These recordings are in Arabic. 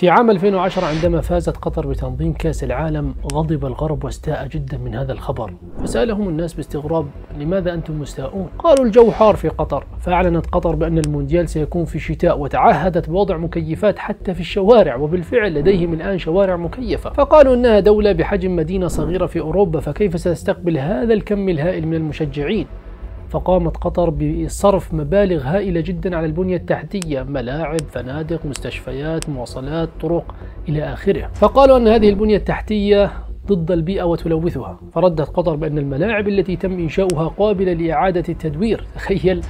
في عام 2010 عندما فازت قطر بتنظيم كأس العالم غضب الغرب واستاء جدا من هذا الخبر فسألهم الناس باستغراب لماذا أنتم مستاءون؟ قالوا الجو حار في قطر فأعلنت قطر بأن المونديال سيكون في شتاء وتعهدت بوضع مكيفات حتى في الشوارع وبالفعل لديهم الآن شوارع مكيفة فقالوا أنها دولة بحجم مدينة صغيرة في أوروبا فكيف ستستقبل هذا الكم الهائل من المشجعين فقامت قطر بصرف مبالغ هائلة جدا على البنية التحتية ملاعب فنادق مستشفيات مواصلات طرق إلى آخره فقالوا أن هذه البنية التحتية ضد البيئة وتلوثها فردت قطر بأن الملاعب التي تم إنشاؤها قابلة لإعادة التدوير تخيل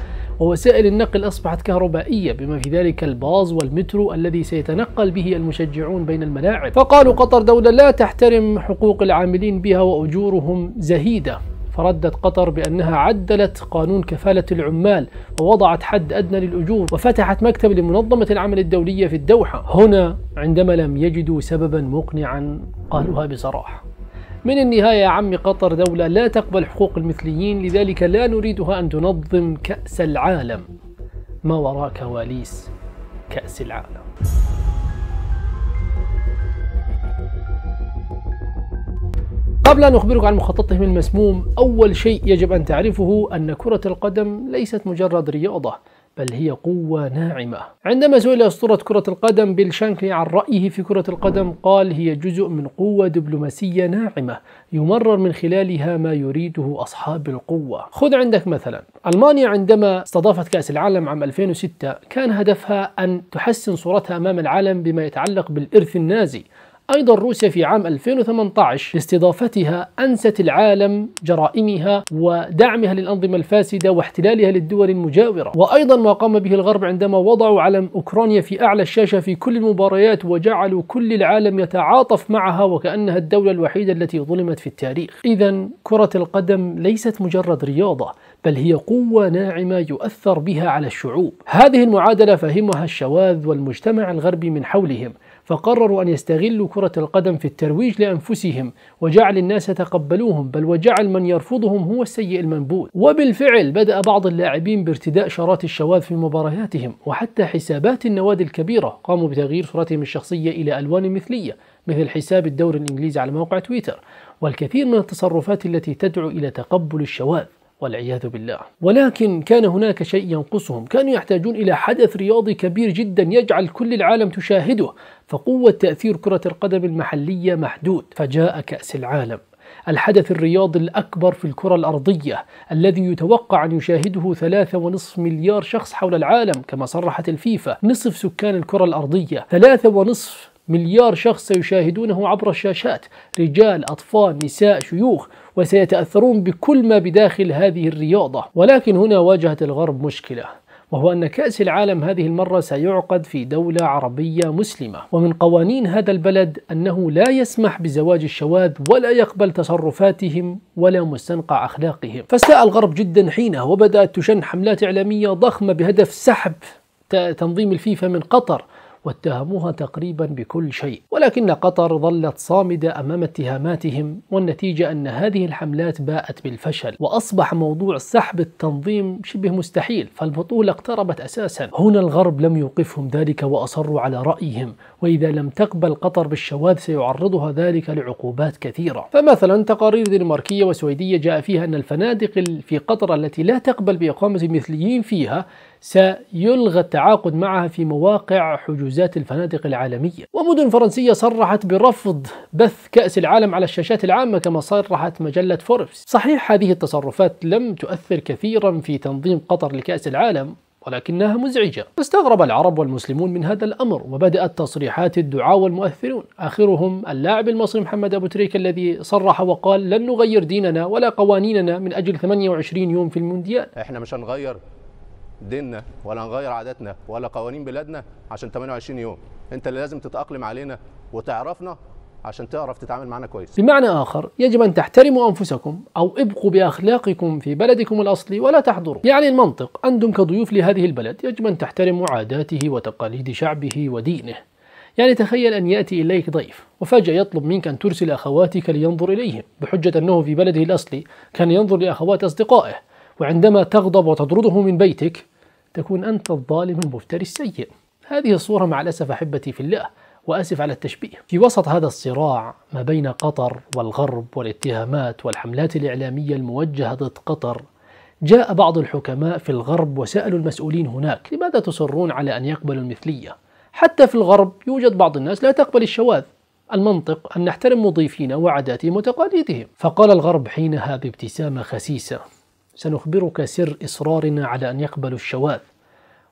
ووسائل النقل أصبحت كهربائية بما في ذلك الباص والمترو الذي سيتنقل به المشجعون بين الملاعب فقالوا قطر دولة لا تحترم حقوق العاملين بها وأجورهم زهيدة ردت قطر بأنها عدلت قانون كفالة العمال ووضعت حد أدنى للأجور وفتحت مكتب لمنظمة العمل الدولية في الدوحة هنا عندما لم يجدوا سببا مقنعا قالوها بصراحة من النهاية يا عم قطر دولة لا تقبل حقوق المثليين لذلك لا نريدها أن تنظم كأس العالم ما وراء كواليس كأس العالم قبل أن أخبرك عن مخططهم المسموم أول شيء يجب أن تعرفه أن كرة القدم ليست مجرد رياضة بل هي قوة ناعمة عندما سئل أسطورة كرة القدم بيل شانكلي عن رأيه في كرة القدم قال هي جزء من قوة دبلوماسية ناعمة يمرر من خلالها ما يريده أصحاب القوة خذ عندك مثلا ألمانيا عندما استضافت كأس العالم عام 2006 كان هدفها أن تحسن صورتها أمام العالم بما يتعلق بالإرث النازي أيضا روسيا في عام 2018 لاستضافتها أنست العالم جرائمها ودعمها للأنظمة الفاسدة واحتلالها للدول المجاورة وأيضا ما قام به الغرب عندما وضعوا علم أوكرانيا في أعلى الشاشة في كل المباريات وجعلوا كل العالم يتعاطف معها وكأنها الدولة الوحيدة التي ظلمت في التاريخ إذا كرة القدم ليست مجرد رياضة بل هي قوة ناعمة يؤثر بها على الشعوب هذه المعادلة فهمها الشواذ والمجتمع الغربي من حولهم فقرروا أن يستغلوا كرة القدم في الترويج لأنفسهم وجعل الناس يتقبلوهم بل وجعل من يرفضهم هو السيء المنبوذ وبالفعل بدأ بعض اللاعبين بارتداء شرات الشواذ في مبارياتهم وحتى حسابات النوادي الكبيرة قاموا بتغيير صورتهم الشخصية إلى ألوان مثلية مثل حساب الدوري الإنجليزي على موقع تويتر والكثير من التصرفات التي تدعو إلى تقبل الشواذ والعياذ بالله ولكن كان هناك شيء ينقصهم كانوا يحتاجون إلى حدث رياضي كبير جدا يجعل كل العالم تشاهده فقوة تأثير كرة القدم المحلية محدود فجاء كأس العالم الحدث الرياضي الأكبر في الكرة الأرضية الذي يتوقع أن يشاهده ثلاثة ونصف مليار شخص حول العالم كما صرحت الفيفا نصف سكان الكرة الأرضية ثلاثة ونصف مليار شخص سيشاهدونه عبر الشاشات رجال أطفال نساء شيوخ وسيتأثرون بكل ما بداخل هذه الرياضة ولكن هنا واجهت الغرب مشكلة وهو أن كأس العالم هذه المرة سيعقد في دولة عربية مسلمة ومن قوانين هذا البلد أنه لا يسمح بزواج الشواذ ولا يقبل تصرفاتهم ولا مستنقع أخلاقهم فاستاء الغرب جدا حينه وبدأت تشن حملات إعلامية ضخمة بهدف سحب تنظيم الفيفا من قطر واتهموها تقريبا بكل شيء ولكن قطر ظلت صامدة أمام اتهاماتهم والنتيجة أن هذه الحملات باءت بالفشل وأصبح موضوع سحب التنظيم شبه مستحيل فالبطولة اقتربت أساسا هنا الغرب لم يوقفهم ذلك وأصروا على رأيهم وإذا لم تقبل قطر بالشواذ سيعرضها ذلك لعقوبات كثيرة فمثلا تقارير دنماركية وسويدية جاء فيها أن الفنادق في قطر التي لا تقبل بإقامة المثليين فيها سيلغى التعاقد معها في مواقع حجوزات الفنادق العالمية ومدن فرنسية صرحت برفض بث كأس العالم على الشاشات العامة كما صرحت مجلة فوربس صحيح هذه التصرفات لم تؤثر كثيرا في تنظيم قطر لكأس العالم ولكنها مزعجة استغرب العرب والمسلمون من هذا الأمر وبدأت تصريحات الدعاة والمؤثرون آخرهم اللاعب المصري محمد أبو تريك الذي صرح وقال لن نغير ديننا ولا قوانيننا من أجل 28 يوم في المونديال إحنا مش هنغير ديننا ولا نغير عاداتنا ولا قوانين بلادنا عشان 28 يوم انت اللي لازم تتاقلم علينا وتعرفنا عشان تعرف تتعامل معنا كويس بمعنى آخر يجب أن تحترموا أنفسكم أو ابقوا بأخلاقكم في بلدكم الأصلي ولا تحضروا يعني المنطق أنتم كضيوف لهذه البلد يجب أن تحترموا عاداته وتقاليد شعبه ودينه يعني تخيل أن يأتي إليك ضيف وفجأة يطلب منك أن ترسل أخواتك لينظر إليهم بحجة أنه في بلده الأصلي كان ينظر لأخوات أصدقائه وعندما تغضب وتطرده من بيتك تكون أنت الظالم المفتري السيء هذه الصورة مع الأسف أحبتي في الله وآسف على التشبيه في وسط هذا الصراع ما بين قطر والغرب والاتهامات والحملات الإعلامية الموجهة ضد قطر جاء بعض الحكماء في الغرب وسألوا المسؤولين هناك لماذا تصرون على أن يقبلوا المثلية حتى في الغرب يوجد بعض الناس لا تقبل الشواذ المنطق أن نحترم مضيفينا وعاداتهم وتقاليدهم فقال الغرب حينها بابتسامة خسيسة سنخبرك سر إصرارنا على أن يقبلوا الشواذ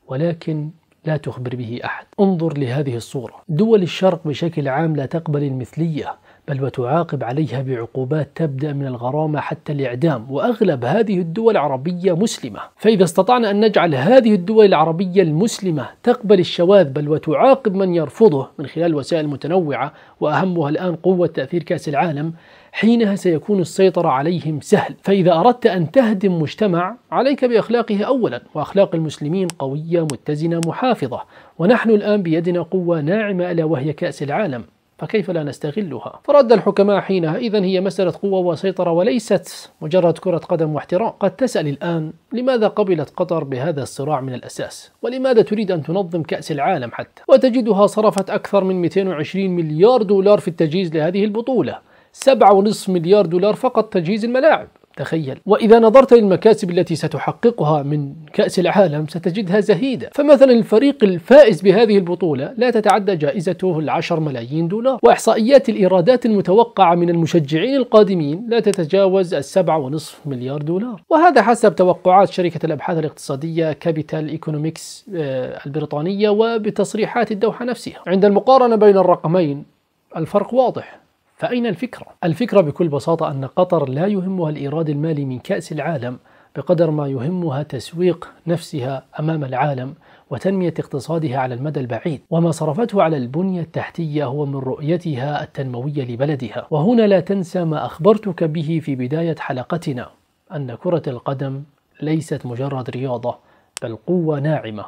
ولكن لا تخبر به أحد انظر لهذه الصورة دول الشرق بشكل عام لا تقبل المثلية بل وتعاقب عليها بعقوبات تبدأ من الغرامة حتى الإعدام وأغلب هذه الدول العربية مسلمة فإذا استطعنا أن نجعل هذه الدول العربية المسلمة تقبل الشواذ بل وتعاقب من يرفضه من خلال وسائل متنوعة وأهمها الآن قوة تأثير كأس العالم حينها سيكون السيطرة عليهم سهل فإذا أردت أن تهدم مجتمع عليك بأخلاقه أولا وأخلاق المسلمين قوية متزنة محافظة ونحن الآن بيدنا قوة ناعمة ألا وهي كأس العالم فكيف لا نستغلها فرد الحكماء حينها إذا هي مسألة قوة وسيطرة وليست مجرد كرة قدم واحترام قد تسأل الآن لماذا قبلت قطر بهذا الصراع من الأساس ولماذا تريد أن تنظم كأس العالم حتى وتجدها صرفت أكثر من 220 مليار دولار في التجهيز لهذه البطولة 7.5 مليار دولار فقط تجهيز الملاعب تخيل وإذا نظرت للمكاسب التي ستحققها من كأس العالم ستجدها زهيدة فمثلا الفريق الفائز بهذه البطولة لا تتعدى جائزته العشر ملايين دولار وإحصائيات الإيرادات المتوقعة من المشجعين القادمين لا تتجاوز السبعة ونصف مليار دولار وهذا حسب توقعات شركة الأبحاث الاقتصادية كابيتال إيكونوميكس آه، البريطانية وبتصريحات الدوحة نفسها عند المقارنة بين الرقمين الفرق واضح فأين الفكرة؟ الفكرة بكل بساطة أن قطر لا يهمها الإيراد المالي من كأس العالم بقدر ما يهمها تسويق نفسها أمام العالم وتنمية اقتصادها على المدى البعيد وما صرفته على البنية التحتية هو من رؤيتها التنموية لبلدها وهنا لا تنسى ما أخبرتك به في بداية حلقتنا أن كرة القدم ليست مجرد رياضة بل قوة ناعمة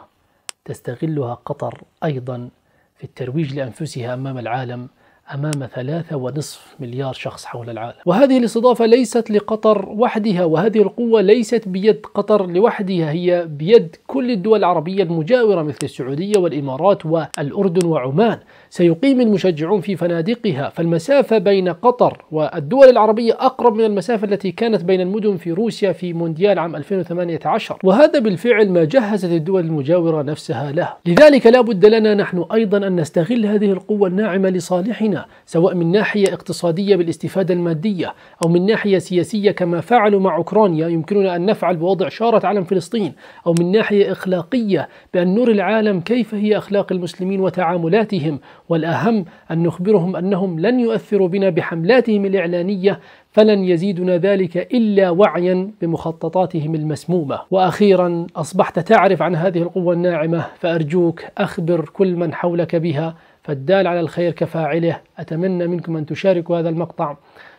تستغلها قطر أيضا في الترويج لأنفسها أمام العالم أمام ثلاثة ونصف مليار شخص حول العالم وهذه الاستضافة ليست لقطر وحدها وهذه القوة ليست بيد قطر لوحدها هي بيد كل الدول العربية المجاورة مثل السعودية والإمارات والأردن وعمان سيقيم المشجعون في فنادقها فالمسافة بين قطر والدول العربية أقرب من المسافة التي كانت بين المدن في روسيا في مونديال عام 2018 وهذا بالفعل ما جهزت الدول المجاورة نفسها له لذلك لا بد لنا نحن أيضا أن نستغل هذه القوة الناعمة لصالحنا سواء من ناحية اقتصادية بالاستفادة المادية أو من ناحية سياسية كما فعلوا مع أوكرانيا يمكننا أن نفعل بوضع شارة علم فلسطين أو من ناحية إخلاقية بأن نري العالم كيف هي أخلاق المسلمين وتعاملاتهم والأهم أن نخبرهم أنهم لن يؤثروا بنا بحملاتهم الإعلانية فلن يزيدنا ذلك إلا وعيا بمخططاتهم المسمومة وأخيرا أصبحت تعرف عن هذه القوة الناعمة فأرجوك أخبر كل من حولك بها فالدال على الخير كفاعله أتمنى منكم أن تشاركوا هذا المقطع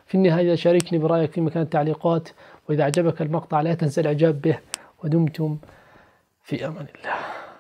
في النهاية شاركني برأيك في مكان التعليقات وإذا أعجبك المقطع لا تنسى الإعجاب به ودمتم في أمان الله